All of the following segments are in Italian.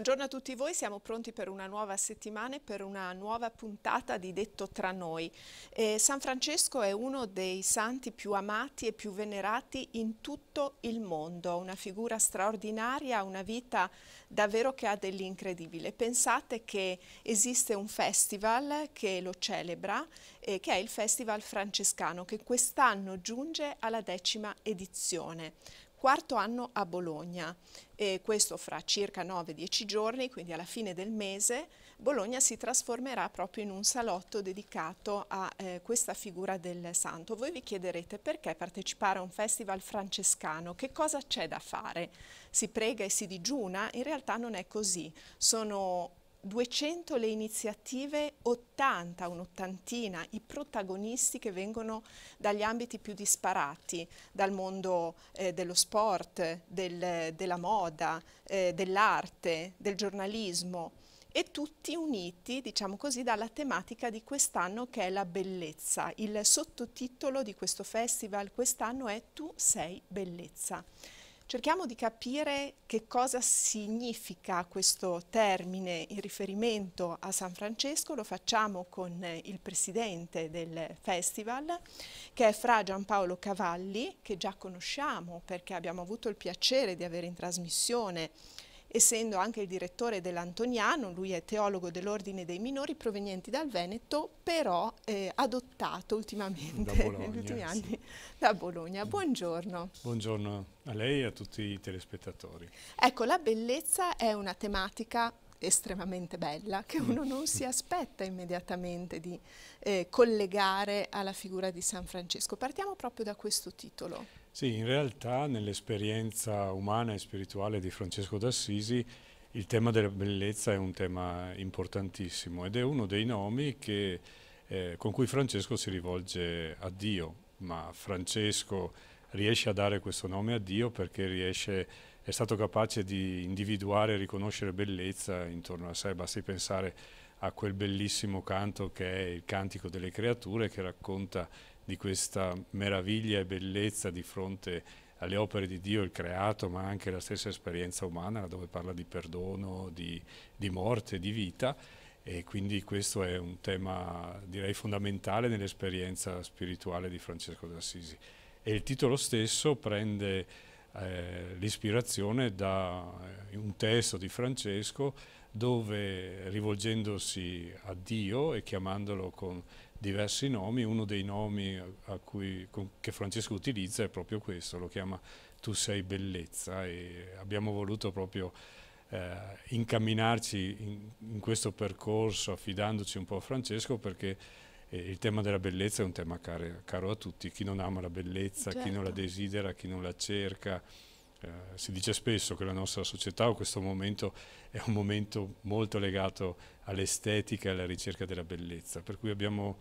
Buongiorno a tutti voi, siamo pronti per una nuova settimana e per una nuova puntata di Detto tra noi. Eh, San Francesco è uno dei santi più amati e più venerati in tutto il mondo, una figura straordinaria, una vita davvero che ha dell'incredibile. Pensate che esiste un festival che lo celebra, eh, che è il Festival Francescano, che quest'anno giunge alla decima edizione quarto anno a Bologna e questo fra circa 9-10 giorni, quindi alla fine del mese, Bologna si trasformerà proprio in un salotto dedicato a eh, questa figura del santo. Voi vi chiederete perché partecipare a un festival francescano, che cosa c'è da fare? Si prega e si digiuna? In realtà non è così, sono 200 le iniziative, 80, un'ottantina, i protagonisti che vengono dagli ambiti più disparati, dal mondo eh, dello sport, del, della moda, eh, dell'arte, del giornalismo e tutti uniti, diciamo così, dalla tematica di quest'anno che è la bellezza. Il sottotitolo di questo festival quest'anno è Tu sei bellezza. Cerchiamo di capire che cosa significa questo termine in riferimento a San Francesco, lo facciamo con eh, il presidente del festival che è Fra Giampaolo Cavalli, che già conosciamo perché abbiamo avuto il piacere di avere in trasmissione essendo anche il direttore dell'Antoniano, lui è teologo dell'Ordine dei Minori provenienti dal Veneto, però eh, adottato ultimamente, Bologna, negli ultimi anni, sì. da Bologna. Buongiorno. Buongiorno a lei e a tutti i telespettatori. Ecco, la bellezza è una tematica estremamente bella che mm. uno non si aspetta immediatamente di eh, collegare alla figura di San Francesco. Partiamo proprio da questo titolo. Sì, in realtà nell'esperienza umana e spirituale di Francesco d'Assisi il tema della bellezza è un tema importantissimo ed è uno dei nomi che, eh, con cui Francesco si rivolge a Dio, ma Francesco riesce a dare questo nome a Dio perché riesce, è stato capace di individuare e riconoscere bellezza intorno a sé, basti pensare a quel bellissimo canto che è il Cantico delle creature che racconta di questa meraviglia e bellezza di fronte alle opere di Dio, il creato, ma anche la stessa esperienza umana dove parla di perdono, di, di morte, di vita e quindi questo è un tema direi fondamentale nell'esperienza spirituale di Francesco d'Assisi. E il titolo stesso prende eh, l'ispirazione da eh, un testo di Francesco dove rivolgendosi a Dio e chiamandolo con diversi nomi, uno dei nomi cui, con, che Francesco utilizza è proprio questo, lo chiama Tu sei bellezza e abbiamo voluto proprio eh, incamminarci in, in, questo percorso affidandoci un po' a Francesco perché eh, il tema della bellezza è un tema caro, caro a tutti, chi non ama la bellezza, certo. chi non la certo. desidera, chi non la cerca, eh, si dice spesso che la nostra società o questo momento è un momento molto legato all'estetica e alla ricerca della bellezza, per cui abbiamo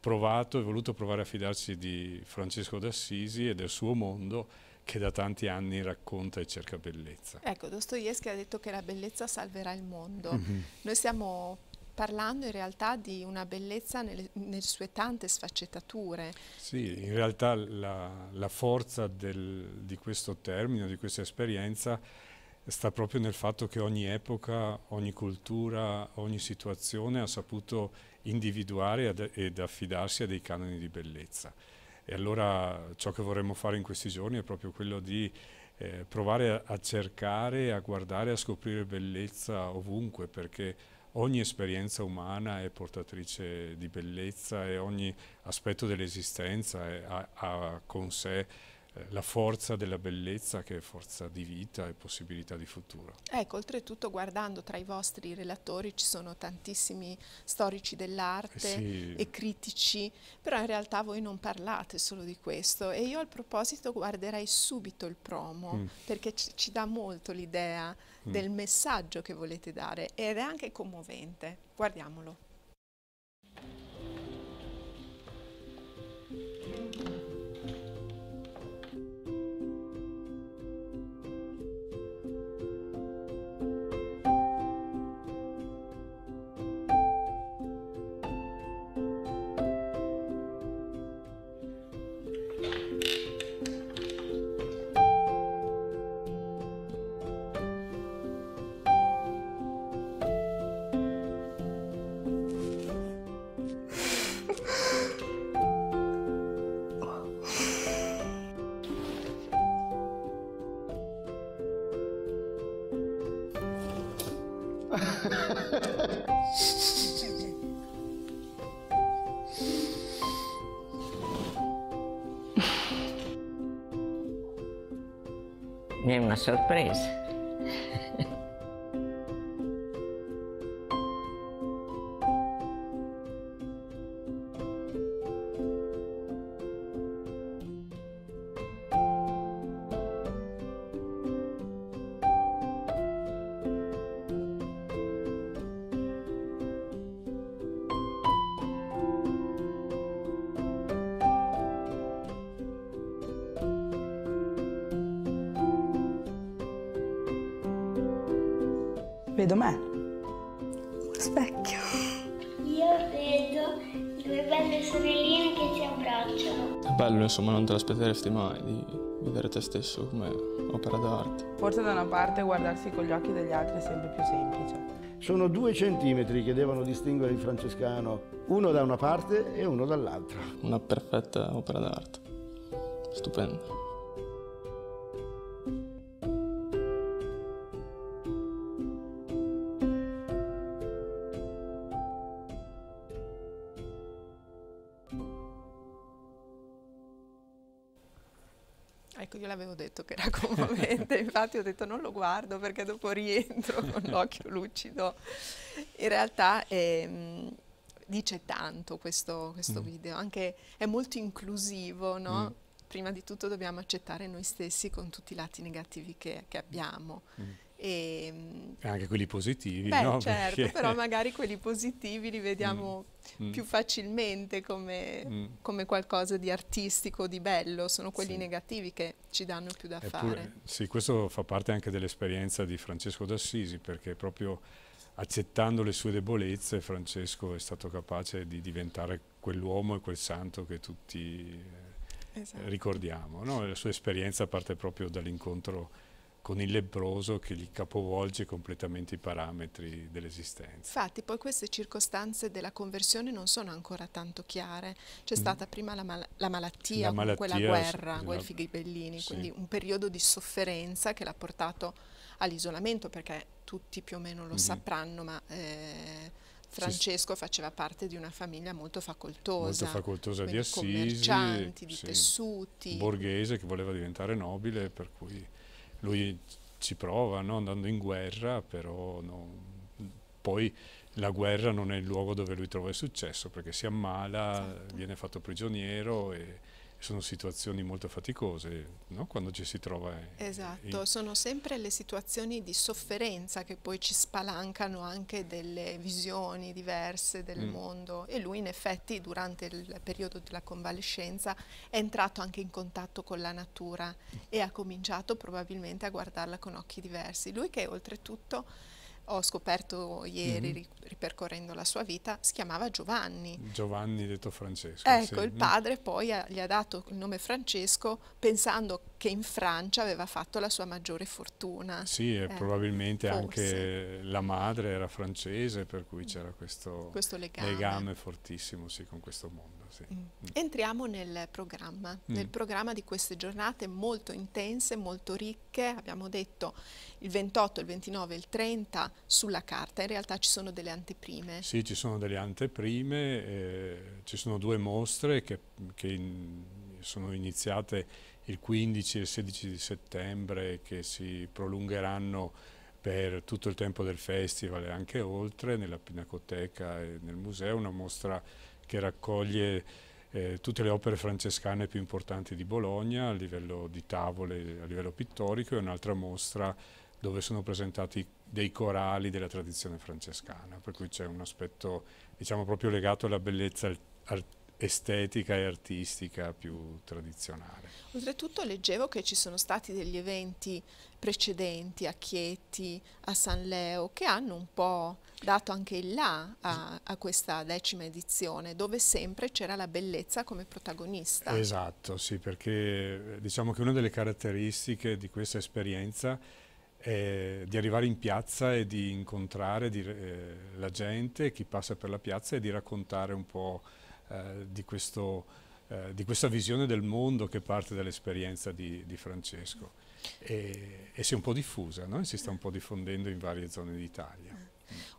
provato e voluto provare a fidarci di Francesco d'Assisi e del suo mondo che da tanti anni racconta e cerca bellezza. Ecco, Dostoevsky ha detto che la bellezza salverà il mondo. Mm -hmm. Noi siamo parlando in realtà di una bellezza nelle, nelle sue tante sfaccettature. Sì, in realtà la, la forza del, di questo termine, di questa esperienza, sta proprio nel fatto che ogni epoca, ogni cultura, ogni situazione ha saputo individuare ad, ed affidarsi a dei canoni di bellezza. E allora ciò che vorremmo fare in questi giorni è proprio quello di eh, provare a, a cercare, a guardare, a scoprire bellezza ovunque, perché ogni esperienza umana è portatrice di bellezza e ogni aspetto dell'esistenza ha, ha con sé eh, la forza della bellezza che è forza di vita e possibilità di futuro. Ecco, oltretutto guardando tra i vostri relatori ci sono tantissimi storici dell'arte eh sì. e critici, però in realtà voi non parlate solo di questo e io al proposito guarderei subito il promo mm. perché ci, ci, dà molto l'idea mm. del messaggio che volete dare ed è anche commovente. Guardiamolo. surpresa. Vedo me. Uno specchio. Io vedo due belle sorelline che si abbracciano. È bello, insomma, non te l'aspetteresti mai di vedere te stesso come opera d'arte. Forse da una parte guardarsi con gli occhi degli altri è sempre più semplice. Sono due centimetri che devono distinguere il francescano, uno da una parte e uno dall'altra. Una perfetta opera d'arte. Stupenda. Ecco, io l'avevo detto che era commovente, infatti ho detto non lo guardo perché dopo rientro con l'occhio lucido. In realtà ehm, dice tanto questo, questo mm. video, anche è molto inclusivo, no? Mm. Prima di tutto dobbiamo accettare noi stessi con tutti i lati negativi che, che abbiamo. Mm Ehm, e, anche quelli positivi, beh, no? certo, Perché... però magari quelli positivi li vediamo mm. mm. più facilmente come, mm. come, qualcosa di artistico, di bello, sono quelli sì. negativi che ci danno più da Eppure, fare. Sì, questo fa parte anche dell'esperienza di Francesco d'Assisi, perché proprio accettando le sue debolezze Francesco è stato capace di diventare quell'uomo e quel santo che tutti eh, esatto. ricordiamo. No? La sua esperienza parte proprio dall'incontro con il lebbroso che gli capovolge completamente i parametri dell'esistenza. Infatti poi queste circostanze della conversione non sono ancora tanto chiare, c'è mm. stata mm. prima la, mal la malattia, la malattia quella guerra, Guelfi Ghibellini, sì. quindi un periodo di sofferenza che l'ha portato all'isolamento perché tutti più o meno lo mm. sapranno, ma... Eh, Francesco faceva parte di una famiglia molto facoltosa, molto facoltosa di assisi, commercianti, di sì, tessuti, borghese che voleva diventare nobile, per cui lui ci prova no? andando in guerra, però no, poi la guerra non è il luogo dove lui trova il successo perché si ammala, certo. viene fatto prigioniero. E, sono situazioni molto faticose no? quando ci si trova. Esatto, in... sono sempre le situazioni di sofferenza che poi ci spalancano anche delle visioni diverse del mm. mondo e lui in effetti durante il periodo della convalescenza è entrato anche in contatto con la natura e ha cominciato probabilmente a guardarla con occhi diversi. Lui che oltretutto ho scoperto ieri mm-hmm. ripercorrendo la sua vita, si chiamava Giovanni. Giovanni detto Francesco. Ecco, sì. il padre poi ha, gli ha dato il nome Francesco pensando che in Francia aveva fatto la sua maggiore fortuna. Sì, e eh, probabilmente forse. anche la madre era francese, per cui c'era questo, questo legame. legame. fortissimo sì, con questo mondo. Sì. Mm. mm. Entriamo nel programma, mm. nel programma di queste giornate molto intense, molto ricche, abbiamo detto il 28, il 29 e il 30 sulla carta, in realtà ci sono delle anteprime. Sì, ci sono delle anteprime, eh, ci sono due mostre che, che in, sono iniziate il 15 e il 16 di settembre che si prolungheranno per tutto il tempo del festival e anche oltre, nella Pinacoteca e nel museo, una mostra che raccoglie eh, tutte le opere francescane più importanti di Bologna a livello di tavole, a livello pittorico e un'altra mostra dove sono presentati dei corali della tradizione francescana, per cui c'è un aspetto diciamo proprio legato alla bellezza estetica e artistica più tradizionale. Oltretutto leggevo che ci sono stati degli eventi precedenti a Chieti, a San Leo, che hanno un po' dato anche il là a, a questa decima edizione, dove sempre c'era la bellezza come protagonista. Esatto, sì, perché eh, diciamo che una delle caratteristiche di questa esperienza eh, di arrivare in piazza e di incontrare di, eh, la gente, chi passa per la piazza e di raccontare un po' eh, di, questo, eh, di, questa visione del mondo che parte dall'esperienza di, di, Francesco e, e, si è un po' diffusa no? si sta un po' diffondendo in varie zone d'Italia.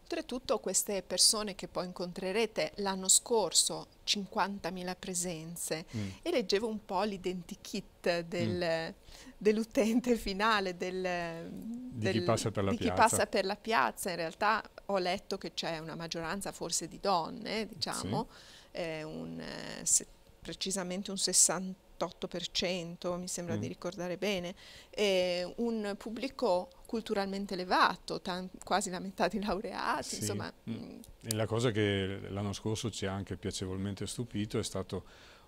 Oltretutto queste persone che poi incontrerete l'anno scorso 50.000 presenze mm. e leggevo un po' l'identikit del, mm. dell'utente finale, del, di, del, chi, passa per, di chi passa per la piazza. In realtà ho letto che c'è una maggioranza forse di donne, diciamo, sì. eh, un, eh, se, precisamente un 68%, mi sembra mm. di ricordare bene, eh, un pubblico culturalmente elevato, tan- quasi la metà di laureati, sì. insomma. Mm. Mm. E la cosa che l'anno scorso ci ha anche piacevolmente stupito è stato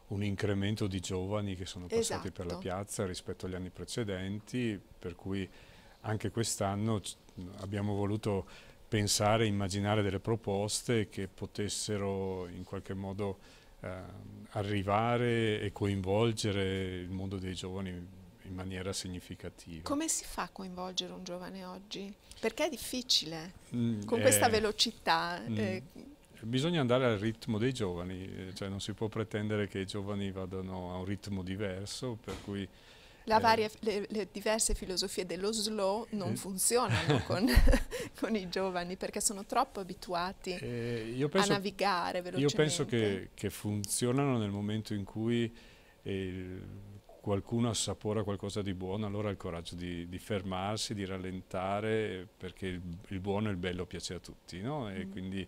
un incremento di giovani che sono passati esatto. per la esatto. piazza rispetto agli anni precedenti, per cui anche quest'anno abbiamo voluto pensare, immaginare delle proposte che potessero in qualche modo eh, arrivare e coinvolgere il mondo dei giovani in maniera significativa. Come si fa a coinvolgere un giovane oggi? Perché è difficile, mm, con eh, questa velocità. Mm, eh. Bisogna andare al ritmo dei giovani, eh, cioè non si può pretendere che i giovani vadano a un ritmo diverso, per cui... Eh, Varia, le, le, diverse filosofie dello slow non eh. funzionano con, con i giovani perché sono troppo abituati eh, penso, a navigare velocemente. Io penso che, che funzionano nel momento in cui eh, qualcuno assapora qualcosa di buono, allora ha il coraggio di, di fermarsi, di rallentare, perché il, il, buono e il bello piace a tutti. No? E mm. quindi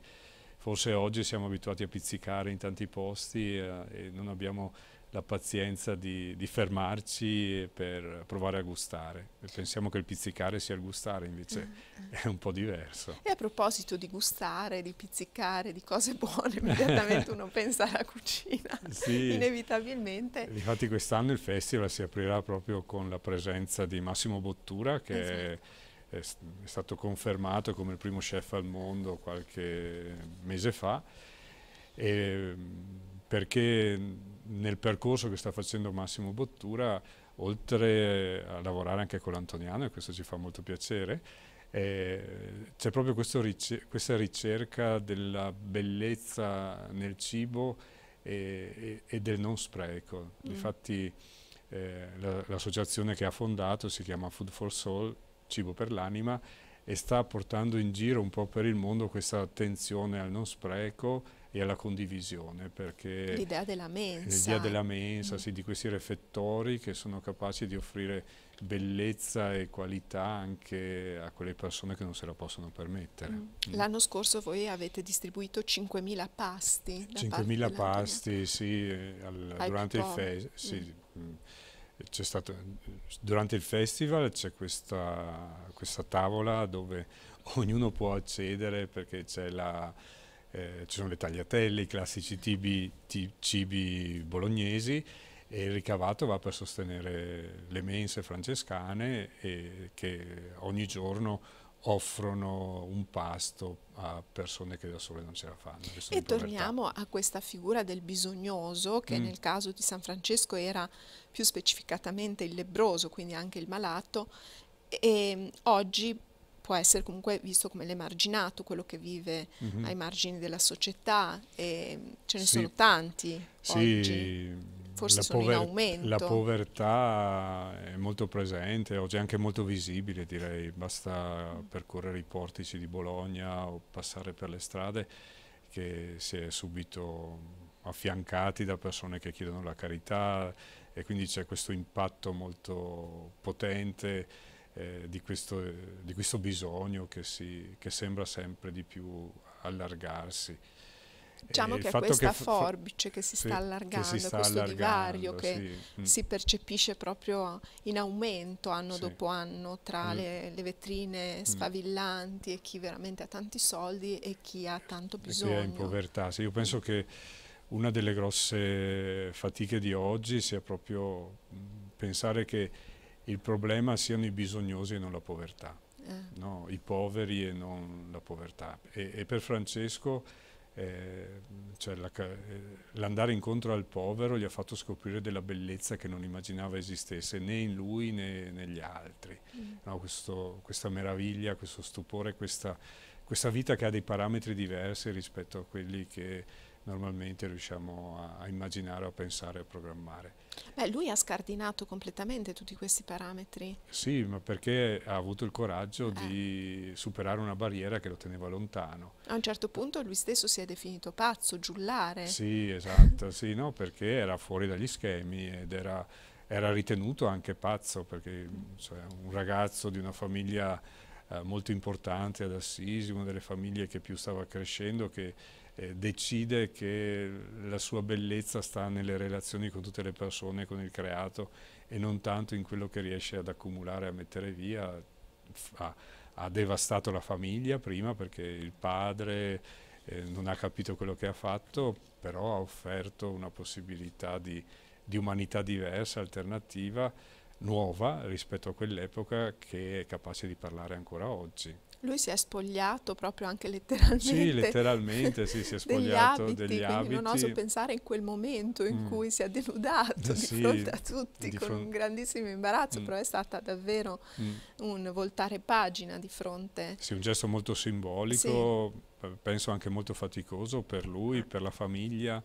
forse oggi siamo abituati a pizzicare in tanti posti eh, e non abbiamo la pazienza di, di, fermarci per provare a gustare. E Pensiamo che il pizzicare sia il gustare, invece mm. è un po' diverso. E a proposito di gustare, di pizzicare, di cose buone, immediatamente uno pensa alla cucina, sì. inevitabilmente. Infatti quest'anno il festival si aprirà proprio con la presenza di Massimo Bottura, che esatto. è, è stato confermato come il primo chef al mondo qualche mese fa, e, ehm, perché nel percorso che sta facendo Massimo Bottura, oltre a lavorare anche con l'Antoniano, e questo ci fa molto piacere, eh, c'è proprio ric questa ricerca della bellezza nel cibo e, e, e del non spreco. Mm. Infatti eh, l'associazione che ha fondato si chiama Food for Soul, cibo per l'anima, e sta portando in giro un po' per il mondo questa attenzione al non spreco, e alla condivisione. Perché l'idea della mensa. L'idea della mensa, mm. sì, di questi refettori che sono capaci di offrire bellezza e qualità anche a quelle persone che non se la possono permettere. Mm. Mm. L'anno scorso voi avete distribuito 5.000 pasti. 5.000 pasti, sì, eh, al, durante il festival. Sì, mm. Mm. stato, durante il festival c'è questa, questa tavola dove ognuno può accedere perché c'è la, eh, ci sono le tagliatelle, i classici tibi, tibi, cibi bolognesi e il ricavato va per sostenere le mense francescane eh, che ogni giorno offrono un pasto a persone che da sole non ce la fanno. E torniamo a questa figura del bisognoso che mm. nel caso di San Francesco era più specificatamente il lebroso, quindi anche il malato, e oggi può essere comunque visto come l'emarginato, quello che vive mm-hmm. ai margini della società, e ce ne sì. sono tanti sì. oggi, forse la sono pover- in aumento. La povertà è molto presente, oggi è anche molto visibile direi, basta percorrere i portici di Bologna o passare per le strade che si è subito affiancati da persone che chiedono la carità e quindi c'è questo impatto molto potente eh, di, questo, di, questo, bisogno che, si, che, sembra sempre di più allargarsi. Diciamo eh, che è questa che forbice che si sta allargando, si sta questo allargando, divario che sì. Mm. si percepisce proprio in aumento anno sì. dopo anno tra mm. le, le, vetrine mm. sfavillanti mm. e chi veramente ha tanti soldi e chi ha tanto bisogno. E chi è in povertà. io penso che una delle grosse fatiche di oggi sia proprio mm, pensare che il problema siano i bisognosi e non la povertà, eh. no? i poveri e non la povertà. E, e per Francesco eh, cioè eh, l'andare incontro al povero gli ha fatto scoprire della bellezza che non immaginava esistesse né in lui né negli altri. Mm. No? Questo, questa meraviglia, questo stupore, questa, questa vita che ha dei parametri diversi rispetto a quelli che normalmente riusciamo a, a immaginare, a pensare, a programmare. Beh, lui ha scardinato completamente tutti questi parametri. Sì, ma perché ha avuto il coraggio eh. di superare una barriera che lo teneva lontano. A un certo punto lui stesso si è definito pazzo, giullare. Sì, esatto, sì, no, perché era fuori dagli schemi ed era, era ritenuto anche pazzo, perché cioè, un ragazzo di una famiglia eh, molto importante ad Assisi, una delle famiglie che più stava crescendo, che eh, decide che la sua bellezza sta nelle relazioni con tutte le persone, con il creato e non tanto in quello che riesce ad accumulare, a mettere via. Ha, ha devastato la famiglia prima perché il padre eh, non ha capito quello che ha fatto, però ha offerto una possibilità di, di umanità diversa, alternativa, nuova rispetto a quell'epoca che è capace di parlare ancora oggi. Lui si è spogliato proprio anche letteralmente. Sì, letteralmente sì, si è spogliato degli abiti. Degli abiti. non oso pensare in quel momento in mm. cui si è denudato sì, di fronte a tutti con fron- un grandissimo imbarazzo, mm. però è stata davvero mm. un voltare pagina di fronte. Sì, un gesto molto simbolico, sì. penso anche molto faticoso per lui, per la famiglia,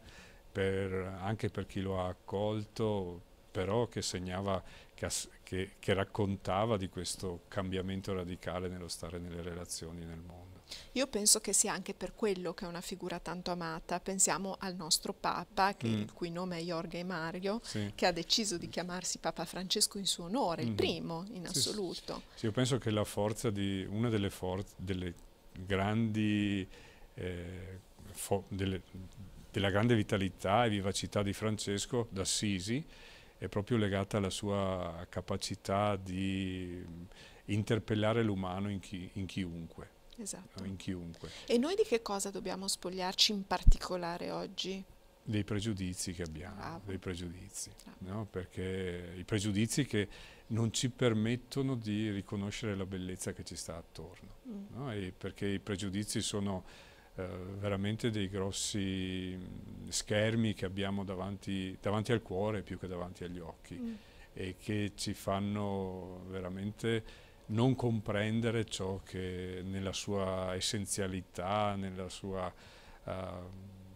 per, anche per chi lo ha accolto, però che segnava, che ha, che, che, raccontava di questo cambiamento radicale nello stare nelle relazioni nel mondo. Io penso che sia anche per quello che è una figura tanto amata. Pensiamo al nostro Papa, che, mm. il cui nome è Jorge Mario, sì. che ha deciso di chiamarsi Papa Francesco in suo onore, mm -hmm. il mm-hmm. primo in sì, assoluto. Sì, io penso che di, una delle, delle grandi... Eh, delle, della grande vitalità e vivacità di Francesco d'Assisi è proprio legata alla sua capacità di mm, interpellare l'umano in, chi, in chiunque. Esatto. In chiunque. E noi di che cosa dobbiamo spogliarci in particolare oggi? Dei pregiudizi che abbiamo, Bravo. Ah, dei pregiudizi, ah. no? perché i pregiudizi che non ci permettono di riconoscere la bellezza che ci sta attorno, mm. no? perché i pregiudizi sono eh, veramente dei grossi mm, schermi che abbiamo davanti, davanti, al cuore più che davanti agli occhi mm. e che ci fanno veramente non comprendere ciò che nella sua essenzialità, nella sua uh,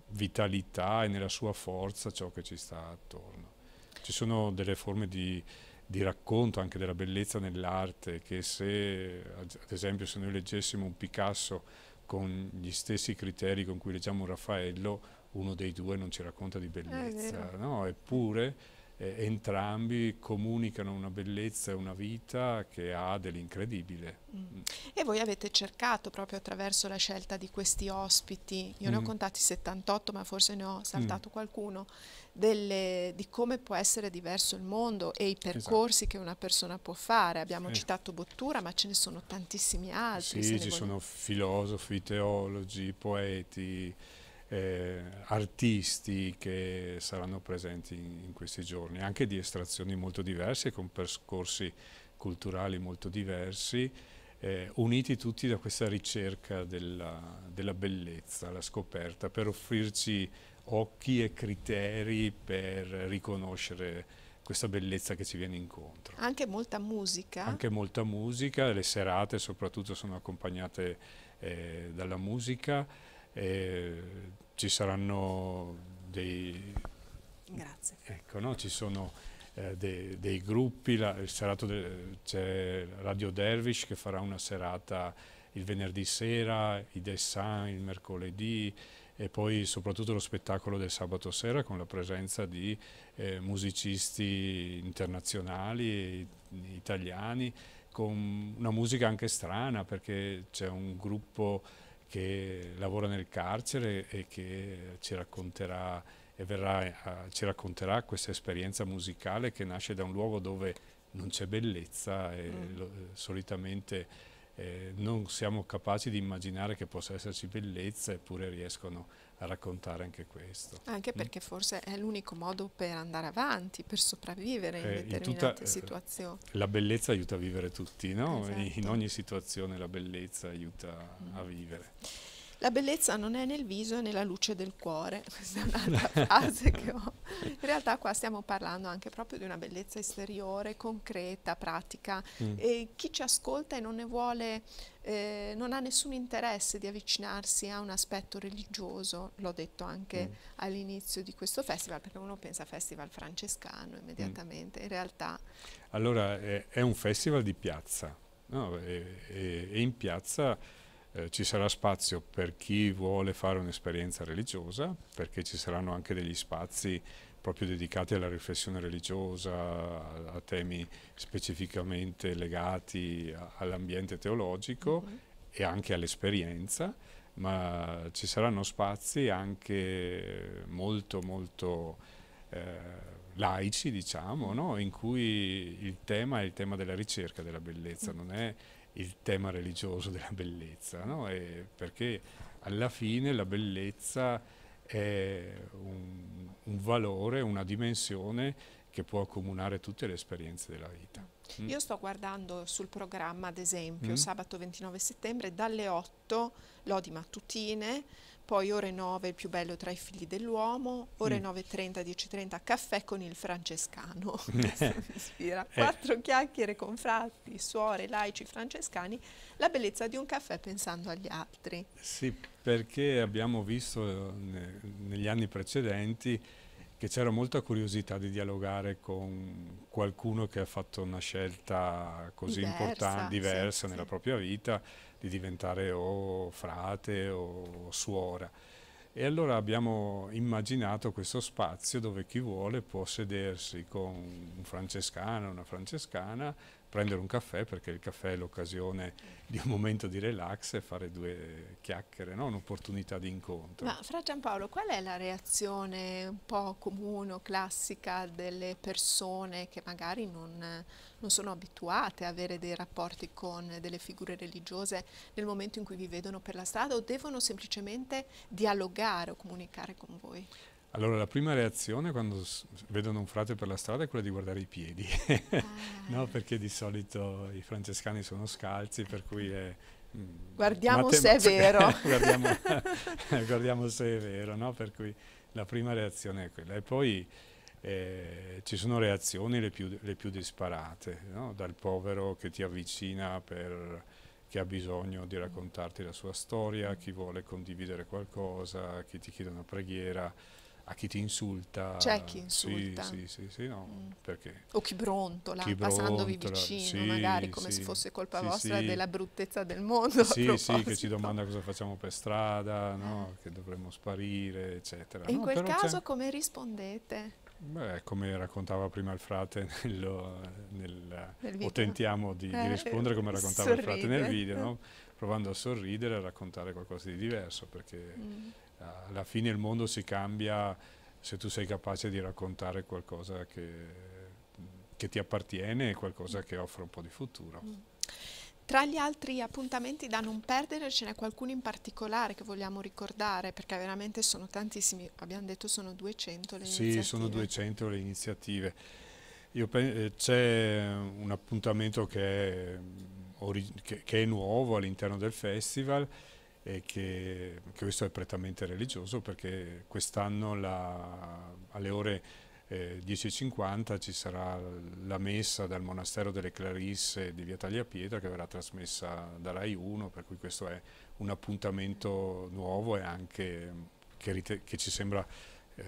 vitalità e nella sua forza ciò che ci sta attorno. Ci sono delle forme di, di racconto anche della bellezza nell'arte che se ad esempio se noi leggessimo un Picasso con gli stessi criteri con cui leggiamo Raffaello, uno dei due non ci racconta di bellezza, no? eppure eh, entrambi comunicano una bellezza e una vita che ha dell'incredibile. Mm. E voi avete cercato proprio attraverso la scelta di questi ospiti, io mm. ne ho mm. contati 78 ma forse ne ho saltato mm. qualcuno, delle, di come può essere diverso il mondo e i esatto. percorsi esatto. che una persona può fare. Abbiamo eh. citato Bottura ma ce ne sono tantissimi altri. Sì, ci voglio... sono filosofi, teologi, poeti eh, artisti che saranno presenti in, in, questi giorni, anche di estrazioni molto diverse, con percorsi culturali molto diversi, eh, uniti tutti da questa ricerca della, della bellezza, la scoperta, per offrirci occhi e criteri per riconoscere questa bellezza che ci viene incontro. Anche molta musica? Anche molta musica, le serate soprattutto sono accompagnate eh, dalla musica eh, ci saranno dei... Grazie. Ecco, no? ci sono eh, dei, dei, gruppi, la, de, c'è Radio Dervish che farà una serata il venerdì sera, i Dessin il mercoledì e poi soprattutto lo spettacolo del sabato sera con la presenza di eh, musicisti internazionali, italiani, con una musica anche strana perché c'è un gruppo che lavora nel carcere e che ci racconterà, verrà, ci racconterà questa esperienza musicale che nasce da un luogo dove non c'è bellezza e mm. lo, solitamente eh, non siamo capaci di immaginare che possa esserci bellezza eppure riescono a a raccontare anche questo. Anche mm. perché mm? forse è l'unico modo per andare avanti, per sopravvivere in eh, determinate in tutta, eh, situazioni. La bellezza aiuta a vivere tutti, no? Esatto. In ogni situazione la bellezza aiuta mm. a vivere. La bellezza non è nel viso, è nella luce del cuore. Questa è un'altra frase che ho. In realtà qua stiamo parlando anche proprio di una bellezza esteriore, concreta, pratica. Mm. E chi ci ascolta e non ne vuole, eh, non ha nessun interesse di avvicinarsi a un aspetto religioso, l'ho detto anche mm. all'inizio di questo festival, perché uno pensa a festival francescano immediatamente. Mm. In realtà... Allora, è, è, un festival di piazza. No? e, e, e in piazza eh, ci sarà spazio per chi vuole fare un'esperienza religiosa, perché ci saranno anche degli spazi proprio dedicati alla riflessione religiosa, a, a temi specificamente legati all'ambiente teologico mm-hmm. e anche all'esperienza, ma ci saranno spazi anche molto molto eh, laici, diciamo, mm. no? in cui il tema è il tema della ricerca della bellezza, mm. non è il tema religioso della bellezza, no? perché alla fine la bellezza è un, un valore, una dimensione che può accomunare tutte le esperienze della vita. Mm. Io sto guardando sul programma, ad esempio, mm. sabato 29 settembre, dalle 8 lodi mattutine, poi ore 9 il più bello tra i figli dell'uomo, ore mm. 9.30, 10.30 caffè con il francescano, questo mi ispira, eh. quattro eh. chiacchiere con frati, suore, laici, francescani, la bellezza di un caffè pensando agli altri. Sì, perché abbiamo visto eh, ne, negli anni precedenti che c'era molta curiosità di dialogare con qualcuno che ha fatto una scelta così diversa, importante, diversa sì, nella sì. propria vita di diventare o frate o suora. E allora abbiamo immaginato questo spazio dove chi vuole può sedersi con un francescano, una francescana, prendere un caffè perché il caffè è l'occasione di un momento di relax e fare due chiacchiere, no? un'opportunità di incontro. Ma fra Giampaolo, qual è la reazione un po' comune o classica delle persone che magari non, non sono abituate a avere dei rapporti con delle figure religiose nel momento in cui vi vedono per la strada o devono semplicemente dialogare o comunicare con voi? Allora, la prima reazione quando vedono un frate per la strada è quella di guardare i piedi, no? Ah. Perché di solito i francescani sono scalzi, per ecco. cui è... Mm, guardiamo se è vero. guardiamo, guardiamo, se è vero, no? Per cui la prima reazione è quella. E poi eh, ci sono reazioni le più, le più disparate, no? Dal povero che ti avvicina per chi ha bisogno di raccontarti la sua storia, chi vuole condividere qualcosa, chi ti chiede una preghiera, a chi ti insulta. C'è chi insulta. Sì, sì, sì, no, mm. O chi brontola, chi passandovi brontola, vicino, magari come se fosse colpa vostra della bruttezza del mondo. Sì, sì, che ci domanda cosa facciamo per strada, no? Ah. che dovremmo sparire, eccetera. E in no, quel caso come rispondete? Beh, come raccontava prima il frate, nello, nel, nel o tentiamo di, eh, di, rispondere come raccontava sorride. il frate nel video, no? provando a sorridere e a raccontare qualcosa di diverso, perché... Mm alla fine il mondo si cambia se tu sei capace di raccontare qualcosa che, che ti appartiene e qualcosa che offre un po' di futuro. Mm. Tra gli altri appuntamenti da non perdere ce n'è qualcuno in particolare che vogliamo ricordare perché veramente sono tantissimi, abbiamo detto sono 200 le sì, iniziative. Sì, sono 200 le iniziative. Eh, c'è un appuntamento che è, mm, che, che è nuovo all'interno del festival e che, che questo è prettamente religioso perché quest'anno alle ore eh, 10.50 ci sarà la messa dal monastero delle Clarisse di via Tagliapietra che verrà trasmessa da Rai 1 per cui questo è un appuntamento nuovo e anche che, che ci sembra eh,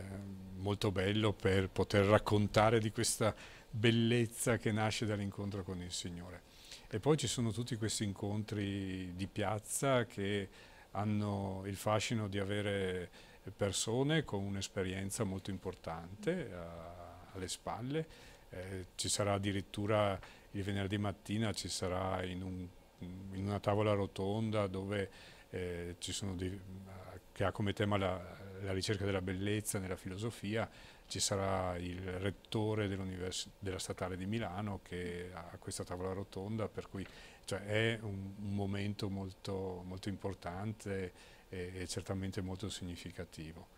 molto bello per poter raccontare di questa bellezza che nasce dall'incontro con il Signore. E poi ci sono tutti questi incontri di piazza che hanno il fascino di avere persone con un'esperienza molto importante a, alle spalle. Eh, ci sarà addirittura il venerdì mattina, ci sarà in, un, in una tavola rotonda dove eh, ci sono di, eh, che ha come tema la, la ricerca della bellezza, nella filosofia, ci sarà il rettore della Statale di Milano che ha questa tavola rotonda, per cui cioè, è un, un, momento molto, molto importante e, e certamente molto significativo.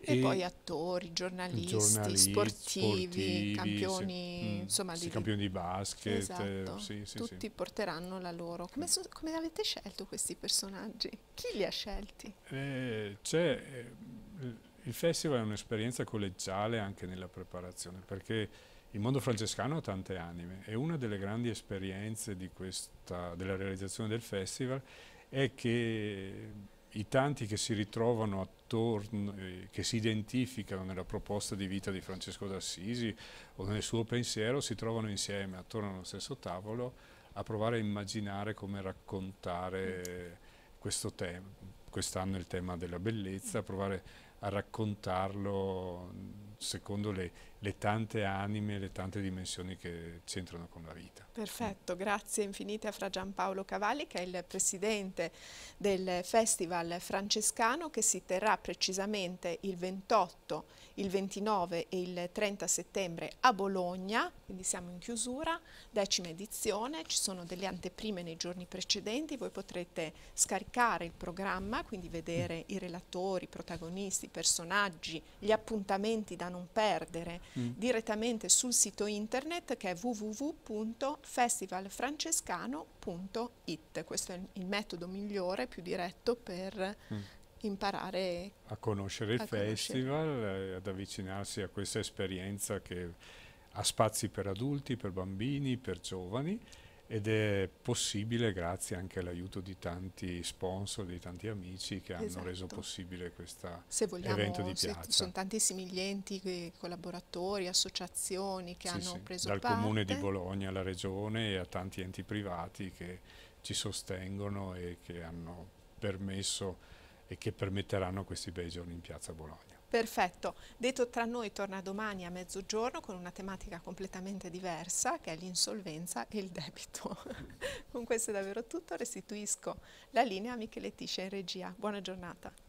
E, e poi attori, giornalisti, giornalisti sportivi, sportivi, campioni, sì, mm, insomma, sì, di, campioni di basket, esatto. sì, sì, tutti porteranno la loro. Come, so, come, avete scelto questi personaggi? Chi li ha scelti? Eh, eh, il festival è un'esperienza collegiale anche nella preparazione, perché il mondo francescano ha tante anime e una delle grandi esperienze questa, della realizzazione del festival è che i tanti che si ritrovano a attorno, eh, che si identificano nella proposta di vita di Francesco d'Assisi o nel suo pensiero si trovano insieme attorno allo stesso tavolo a provare a immaginare come raccontare questo tema. Quest'anno il tema della bellezza, provare a raccontarlo secondo le, le, tante anime, le tante dimensioni che c'entrano con la vita. Perfetto, grazie infinite a Fra Giampaolo Cavalli che è il presidente del Festival Francescano che si terrà precisamente il 28, il 29 e il 30 settembre a Bologna, quindi siamo in chiusura, decima edizione, ci sono delle anteprime nei giorni precedenti, voi potrete scaricare il programma, quindi vedere i relatori, i protagonisti, i personaggi, gli appuntamenti da non perdere mm. direttamente sul sito internet che è www.festivalfrancescano.it. Questo è il metodo migliore, più diretto per mm. imparare a conoscere a il festival, ad avvicinarsi a questa esperienza che ha spazi per adulti, per bambini, per giovani ed è possibile grazie anche all'aiuto di tanti sponsor, di tanti amici che hanno esatto. reso possibile questo evento di piazza. Ci sono tantissimi gli enti, eh, collaboratori, associazioni che sì, hanno sì, preso dal parte. Dal Comune di Bologna alla Regione e a tanti enti privati che ci sostengono e che hanno permesso e che permetteranno questi bei giorni in piazza Bologna. Perfetto, detto tra noi torna domani a mezzogiorno con una tematica completamente diversa che è l'insolvenza e il debito. con questo è davvero tutto, restituisco la linea a Michele Tiscia in regia. Buona giornata.